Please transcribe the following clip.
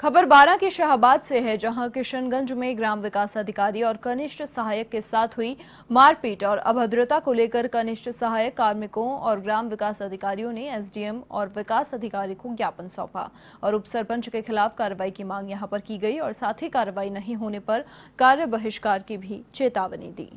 खबर बारह के शाहबाद से है जहां किशनगंज में ग्राम विकास अधिकारी और कनिष्ठ सहायक के साथ हुई मारपीट और अभद्रता को लेकर कनिष्ठ सहायक कार्मिकों और ग्राम विकास अधिकारियों ने एसडीएम और विकास अधिकारी को ज्ञापन सौंपा और उप सरपंच के खिलाफ कार्रवाई की मांग यहां पर की गई और साथ ही कार्रवाई नहीं होने पर कार्य बहिष्कार की भी चेतावनी दी